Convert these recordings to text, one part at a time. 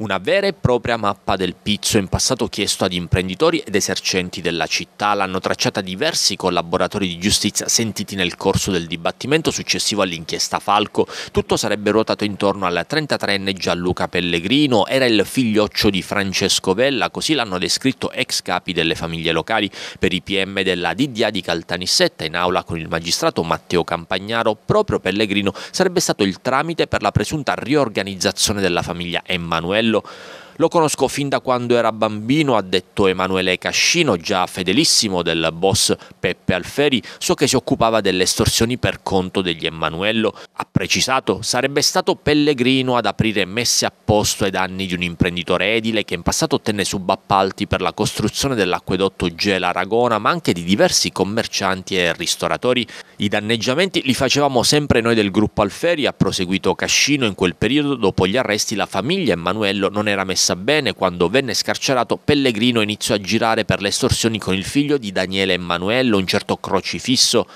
Una vera e propria mappa del pizzo in passato chiesto ad imprenditori ed esercenti della città l'hanno tracciata diversi collaboratori di giustizia sentiti nel corso del dibattimento successivo all'inchiesta Falco. Tutto sarebbe ruotato intorno al 33enne Gianluca Pellegrino, era il figlioccio di Francesco Vella, così l'hanno descritto ex capi delle famiglie locali per i PM della DDA di Caltanissetta in aula con il magistrato Matteo Campagnaro. Proprio Pellegrino sarebbe stato il tramite per la presunta riorganizzazione della famiglia Emanuele decirlo. Lo conosco fin da quando era bambino, ha detto Emanuele Cascino, già fedelissimo del boss Peppe Alferi, so che si occupava delle estorsioni per conto degli Emanuello. Ha precisato, sarebbe stato Pellegrino ad aprire messe a posto ai danni di un imprenditore edile che in passato ottenne subappalti per la costruzione dell'acquedotto Gela Aragona, ma anche di diversi commercianti e ristoratori. I danneggiamenti li facevamo sempre noi del gruppo Alferi, ha proseguito Cascino in quel periodo dopo gli arresti la famiglia Emanuello non era messa messa bene, quando venne scarcerato, Pellegrino iniziò a girare per le estorsioni con il figlio di Daniele Emanuello, un certo Crocifisso,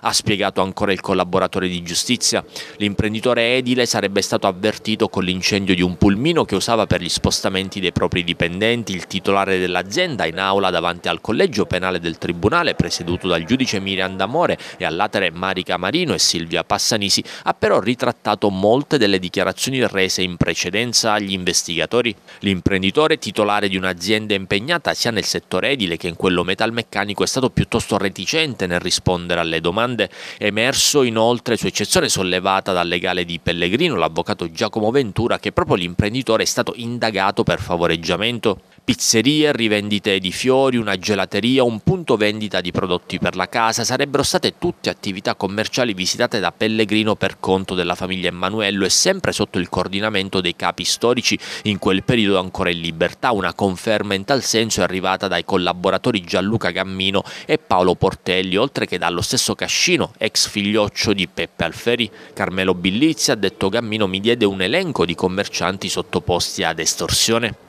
ha spiegato ancora il collaboratore di giustizia. L'imprenditore edile sarebbe stato avvertito con l'incendio di un pulmino che usava per gli spostamenti dei propri dipendenti il titolare dell'azienda in aula davanti al collegio penale del tribunale presieduto dal giudice Miriam D'Amore e all'atere Marica Marino e Silvia Passanisi ha però ritrattato molte delle dichiarazioni rese in precedenza agli investigatori. L'imprenditore titolare di un'azienda impegnata sia nel settore edile che in quello metalmeccanico è stato piuttosto reticente nel rispondere alle domande vicende, è emerso inoltre su eccezione sollevata dal legale di Pellegrino, l'avvocato Giacomo Ventura, che proprio l'imprenditore è stato indagato per favoreggiamento Pizzerie, rivendite di fiori, una gelateria, un punto vendita di prodotti per la casa sarebbero state tutte attività commerciali visitate da Pellegrino per conto della famiglia Emanuello e sempre sotto il coordinamento dei capi storici in quel periodo ancora in libertà. Una conferma in tal senso è arrivata dai collaboratori Gianluca Gammino e Paolo Portelli, oltre che dallo stesso Cascino, ex figlioccio di Peppe Alferi. Carmelo Billizia, ha detto Gammino, mi diede un elenco di commercianti sottoposti ad estorsione.